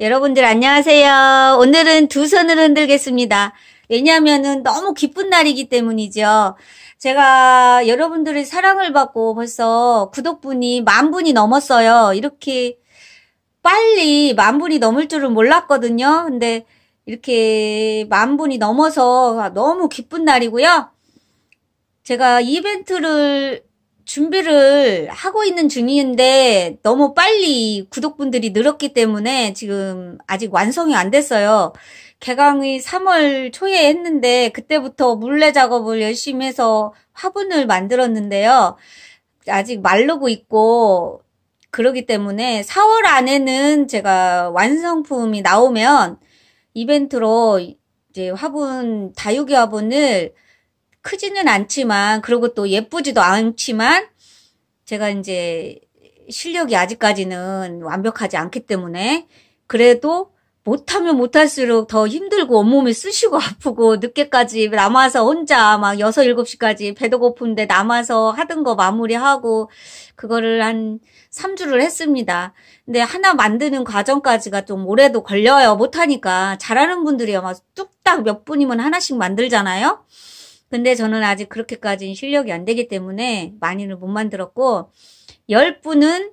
여러분들 안녕하세요. 오늘은 두 손을 흔들겠습니다. 왜냐하면은 너무 기쁜 날이기 때문이죠. 제가 여러분들의 사랑을 받고 벌써 구독분이 만 분이 넘었어요. 이렇게 빨리 만 분이 넘을 줄은 몰랐거든요. 근데 이렇게 만 분이 넘어서 너무 기쁜 날이고요. 제가 이벤트를 준비를 하고 있는 중인데 너무 빨리 구독분들이 늘었기 때문에 지금 아직 완성이 안 됐어요. 개강이 3월 초에 했는데 그때부터 물레 작업을 열심히 해서 화분을 만들었는데요. 아직 말르고 있고 그러기 때문에 4월 안에는 제가 완성품이 나오면 이벤트로 이제 화분 다육이 화분을 크지는 않지만 그리고 또 예쁘지도 않지만 제가 이제 실력이 아직까지는 완벽하지 않기 때문에 그래도 못하면 못할수록 더 힘들고 온몸이 쑤시고 아프고 늦게까지 남아서 혼자 막 6, 7시까지 배도 고픈데 남아서 하던 거 마무리하고 그거를 한 3주를 했습니다. 근데 하나 만드는 과정까지가 좀 오래도 걸려요. 못하니까 잘하는 분들이 아마 뚝딱 몇 분이면 하나씩 만들잖아요. 근데 저는 아직 그렇게까지 실력이 안 되기 때문에 많이는 못 만들었고 10분은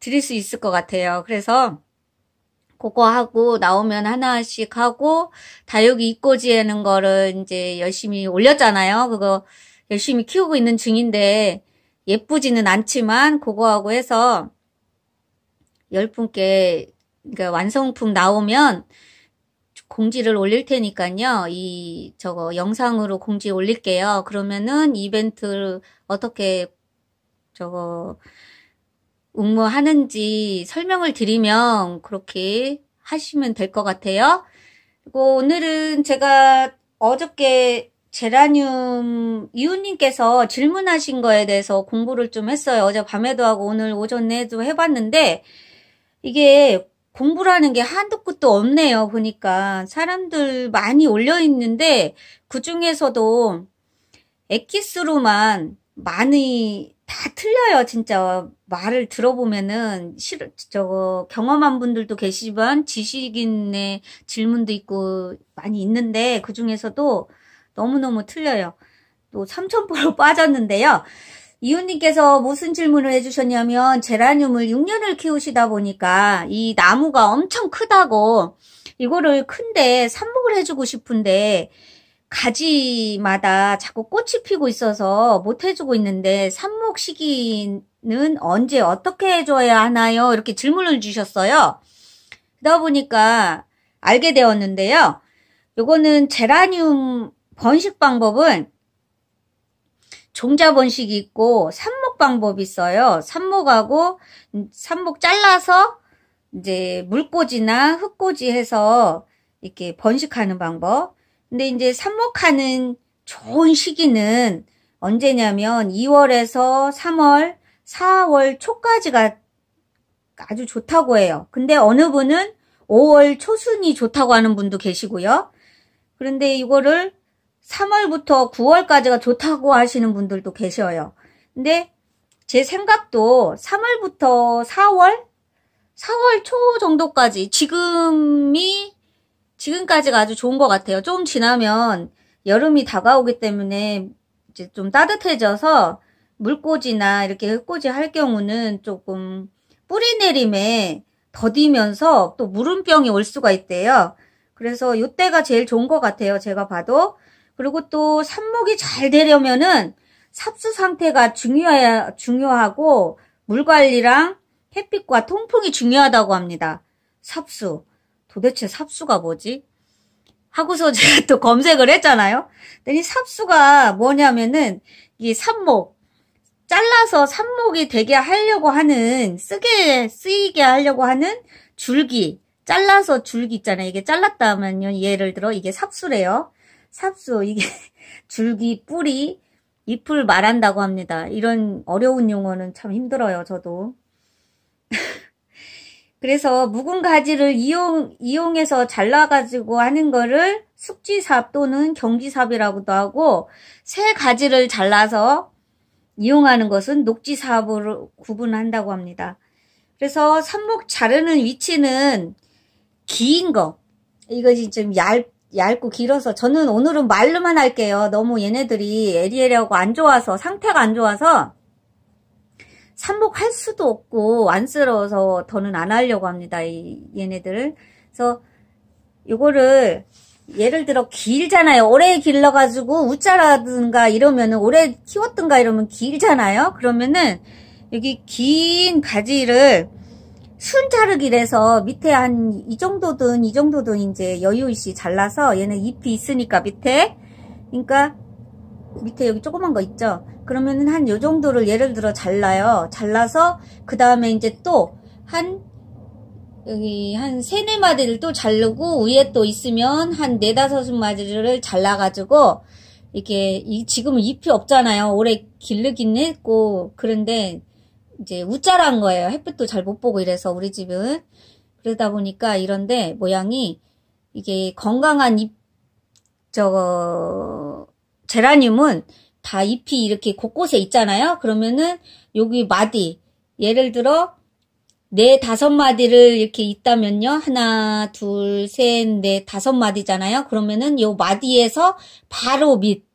드릴 수 있을 것 같아요. 그래서 그거 하고 나오면 하나씩 하고 다육이 입꼬지 하는 거를 이제 열심히 올렸잖아요. 그거 열심히 키우고 있는 중인데 예쁘지는 않지만 그거하고 해서 10분께 그러니까 완성품 나오면 공지를 올릴 테니까요. 이 저거 영상으로 공지 올릴게요. 그러면은 이벤트 어떻게 저거 응모하는지 설명을 드리면 그렇게 하시면 될 것 같아요. 그리고 오늘은 제가 어저께 제라늄 이웃님께서 질문하신 거에 대해서 공부를 좀 했어요. 어제 밤에도 하고 오늘 오전에도 해봤는데 이게 공부라는 게 한도 끝도 없네요. 보니까 사람들 많이 올려 있는데 그 중에서도 엑기스로만 많이 다 틀려요. 진짜 말을 들어보면은 실 저거 경험한 분들도 계시지만 지식인의 질문도 있고 많이 있는데 그 중에서도 너무너무 틀려요. 또 삼천포로 빠졌는데요. 이웃님께서 무슨 질문을 해주셨냐면 제라늄을 6년을 키우시다 보니까 이 나무가 엄청 크다고 이거를 큰데 삽목을 해주고 싶은데 가지마다 자꾸 꽃이 피고 있어서 못 해주고 있는데 삽목 시기는 언제 어떻게 해줘야 하나요? 이렇게 질문을 주셨어요. 그러다 보니까 알게 되었는데요. 요거는 제라늄 번식 방법은 종자 번식이 있고 삽목 방법이 있어요. 삽목하고 삽목 잘라서 이제 물꽂이나 흙꽂이 해서 이렇게 번식하는 방법. 근데 이제 삽목하는 좋은 시기는 언제냐면 2월에서 3월, 4월 초까지가 아주 좋다고 해요. 근데 어느 분은 5월 초순이 좋다고 하는 분도 계시고요. 그런데 이거를 3월부터 9월까지가 좋다고 하시는 분들도 계셔요. 근데 제 생각도 3월부터 4월? 4월 초 정도까지 지금이 지금까지가 아주 좋은 것 같아요. 좀 지나면 여름이 다가오기 때문에 이제 좀 따뜻해져서 물꽂이나 이렇게 흙꽂이 할 경우는 조금 뿌리 내림에 더디면서 또 물음병이 올 수가 있대요. 그래서 이때가 제일 좋은 것 같아요. 제가 봐도. 그리고 또 삽목이 잘 되려면은 삽수 상태가 중요해, 중요하고 물 관리랑 햇빛과 통풍이 중요하다고 합니다. 삽수. 도대체 삽수가 뭐지? 하고서 제가 또 검색을 했잖아요. 이 삽수가 뭐냐면은 이 삽목. 잘라서 삽목이 되게 하려고 하는, 쓰게, 쓰이게 하려고 하는 줄기. 잘라서 줄기 있잖아요. 이게 잘랐다면요. 예를 들어 이게 삽수래요. 삽수 이게 줄기 뿌리 잎을 말한다고 합니다. 이런 어려운 용어는 참 힘들어요. 저도. 그래서 묵은 가지를 이용, 이용해서 잘라가지고 하는 거를 숙지삽 또는 경지삽이라고도 하고, 새 가지를 잘라서 이용하는 것은 녹지삽으로 구분한다고 합니다. 그래서 삽목 자르는 위치는 긴 거, 이것이 좀 얇, 얇고 길어서 저는 오늘은 말로만 할게요. 너무 얘네들이 에리에리하고안 좋아서 상태가 안 좋아서 삽목할 수도 없고 안쓰러워서 더는 안 하려고 합니다. 이 얘네들을. 그래서 이거를 예를 들어 길잖아요. 오래 길러가지고 우자라든가 이러면은 오래 키웠든가 이러면 길잖아요. 그러면은 여기 긴가지를 순자르기래서 밑에 한 이 정도든 이 정도든 이제 여유있이 잘라서 얘는 잎이 있으니까 밑에 그러니까 밑에 여기 조그만 거 있죠 그러면은 한 요 정도를 예를 들어 잘라요 잘라서 그 다음에 이제 또 한 여기 한 세네 마디를 또 자르고 위에 또 있으면 한 네다섯 마디를 잘라 가지고 이게 렇지금 잎이 없잖아요 오래 길르긴 했고 그런데 이제 우짜란 거예요. 햇빛도 잘 못 보고 이래서 우리 집은 그러다 보니까 이런데 모양이 이게 건강한 잎 저거 제라늄은 다 잎이 이렇게 곳곳에 있잖아요. 그러면은 여기 마디 예를 들어 네 다섯 마디를 이렇게 있다면요. 하나, 둘, 셋, 넷, 네 다섯 마디잖아요. 그러면은 요 마디에서 바로 밑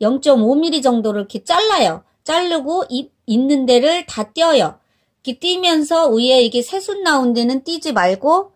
0.5mm 정도를 이렇게 잘라요. 자르고 입 있는 데를 다 떼어요. 이렇게 띄면서 위에 이게 새순 나온 데는 띄지 말고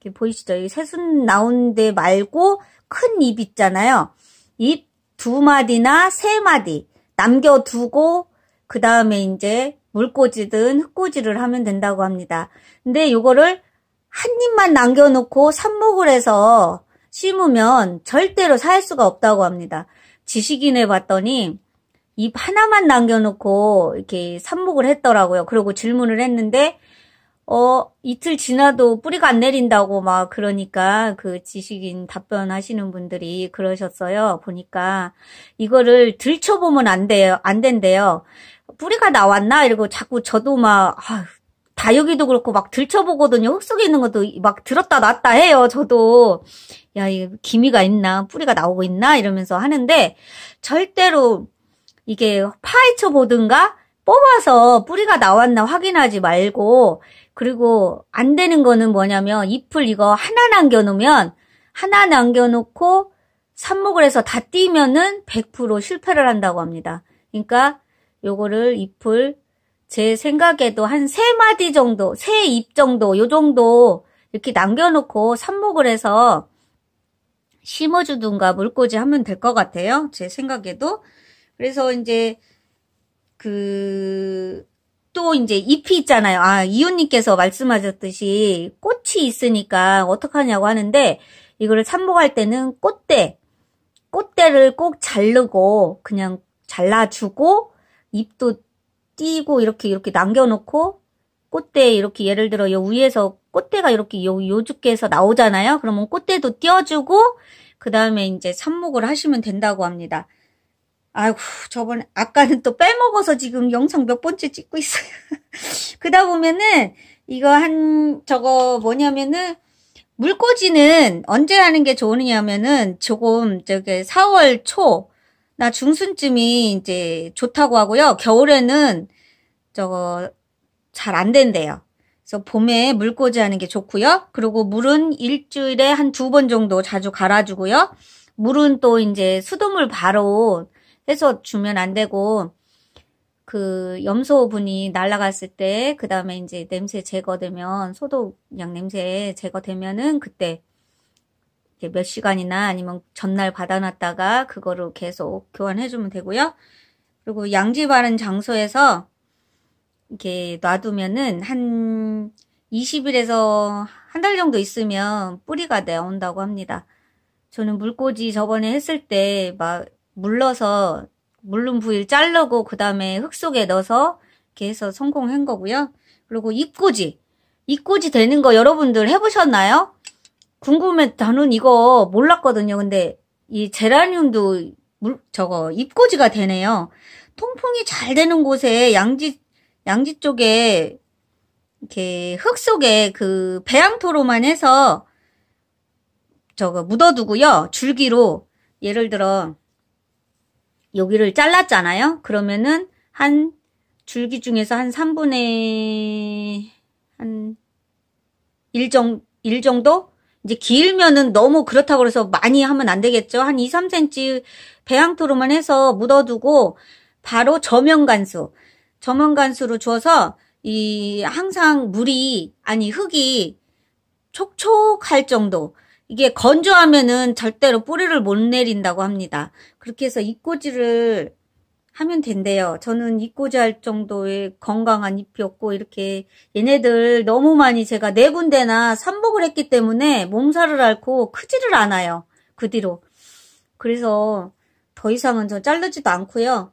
이렇게 보이시죠? 이 새순 나온 데 말고 큰 잎 있잖아요. 잎 두 마디나 세 마디 남겨두고 그 다음에 이제 물꽂이든 흙꽂이를 하면 된다고 합니다. 근데 요거를 한 입만 남겨놓고 삽목을 해서 심으면 절대로 살 수가 없다고 합니다. 지식인을 봤더니 입 하나만 남겨놓고 이렇게 삽목을 했더라고요. 그리고 질문을 했는데, 어, 이틀 지나도 뿌리가 안 내린다고 막 그러니까 그 지식인 답변하시는 분들이 그러셨어요. 보니까 이거를 들춰보면 안 돼요. 안 된대요. 뿌리가 나왔나? 이러고 자꾸 저도 막, 아 다육이도 그렇고 막 들춰보거든요. 흙 속에 있는 것도 막 들었다 놨다 해요. 저도. 야, 이 기미가 있나? 뿌리가 나오고 있나? 이러면서 하는데 절대로 이게 파헤쳐 보든가 뽑아서 뿌리가 나왔나 확인하지 말고 그리고 안 되는 거는 뭐냐면 잎을 이거 하나 남겨 놓으면 하나 남겨 놓고 삽목을 해서 다 띄면은 100% 실패를 한다고 합니다. 그러니까 요거를 잎을 제 생각에도 한 세 마디 정도, 세 잎 정도, 요 정도 이렇게 남겨놓고 삽목을 해서 심어주든가 물꽂이 하면 될 것 같아요. 제 생각에도. 그래서 이제 그 또 이제 잎이 있잖아요. 아, 이웃님께서 말씀하셨듯이 꽃이 있으니까 어떡하냐고 하는데 이거를 삽목할 때는 꽃대, 꽃대를 꼭 자르고 그냥 잘라주고 잎도 띄고 이렇게 이렇게 남겨놓고 꽃대 이렇게 예를 들어 요 위에서 꽃대가 이렇게 요 요죽께서 나오잖아요. 그러면 꽃대도 띄워주고 그 다음에 이제 삽목을 하시면 된다고 합니다. 아이고 저번에 아까는 또 빼먹어서 지금 영상 몇 번째 찍고 있어요. 그다 보면은 이거 한 저거 뭐냐면은 물꽂이는 언제 하는 게 좋으냐면은 조금 저게 4월 초나 중순쯤이 이제 좋다고 하고요. 겨울에는 저거 잘 안 된대요. 그래서 봄에 물꽂이 하는 게 좋고요. 그리고 물은 일주일에 한 두 번 정도 자주 갈아주고요. 물은 또 이제 수돗물 바로 해서 주면 안 되고 그 염소분이 날아갔을 때 그 다음에 이제 냄새 제거되면 소독약 냄새 제거되면은 그때 몇 시간이나 아니면 전날 받아놨다가 그거를 계속 교환해주면 되고요. 그리고 양지 바른 장소에서 이렇게 놔두면은 한 20일에서 한 달 정도 있으면 뿌리가 나온다고 합니다. 저는 물꽂이 저번에 했을 때막 물러서 물른 부위를 자르고 그 다음에 흙 속에 넣어서 이렇게 해서 성공한 거고요. 그리고 입꼬지. 입꼬지 되는 거 여러분들 해보셨나요? 궁금해. 나는 이거 몰랐거든요. 근데 이 제라늄도 물, 저거 입꼬지가 되네요. 통풍이 잘 되는 곳에 양지 양지 쪽에 이렇게 흙 속에 그 배양토로만 해서 저거 묻어두고요. 줄기로 예를 들어 여기를 잘랐잖아요. 그러면은 한 줄기 중에서 한 3분의 한1 정, 1 정도? 이제 길면은 너무 그렇다고 그래서 많이 하면 안 되겠죠. 한 2, 3cm 배양토로만 해서 묻어두고 바로 저면간수, 저면간수로 주어서 이 항상 물이 아니 흙이 촉촉할 정도 이게 건조하면은 절대로 뿌리를 못 내린다고 합니다. 그렇게 해서 잎꽂이를 하면 된대요. 저는 잎꽂이 할 정도의 건강한 잎이었고 이렇게 얘네들 너무 많이 제가 네 군데나 선복을 했기 때문에 몸살을 앓고 크지를 않아요. 그 뒤로. 그래서 더 이상은 저 자르지도 않고요.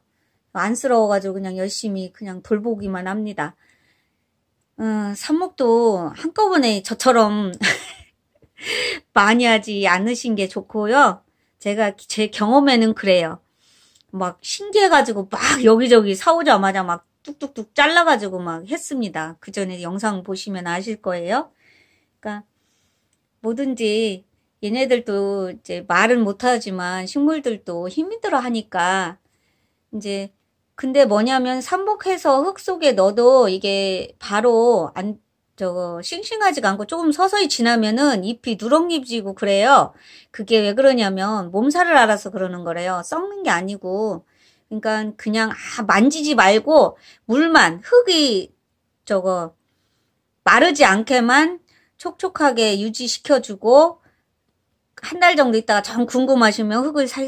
안쓰러워가지고 그냥 열심히 그냥 돌보기만 합니다. 음, 어, 삽목도 한꺼번에 저처럼 많이 하지 않으신 게 좋고요. 제가 제 경험에는 그래요. 막 신기해가지고 막 여기저기 사오자마자 막 뚝뚝뚝 잘라가지고 막 했습니다. 그 전에 영상 보시면 아실 거예요. 그러니까 뭐든지 얘네들도 이제 말은 못하지만 식물들도 힘들어 하니까 이제 근데 뭐냐면 삽목해서 흙 속에 넣어도 이게 바로 안 저거 싱싱하지가 않고 조금 서서히 지나면은 잎이 누렁잎지고 그래요. 그게 왜 그러냐면 몸살을 알아서 그러는 거래요. 썩는 게 아니고 그러니까 그냥 아, 만지지 말고 물만 흙이 저거 마르지 않게만 촉촉하게 유지시켜주고 한 달 정도 있다가 전 궁금하시면 흙을 살살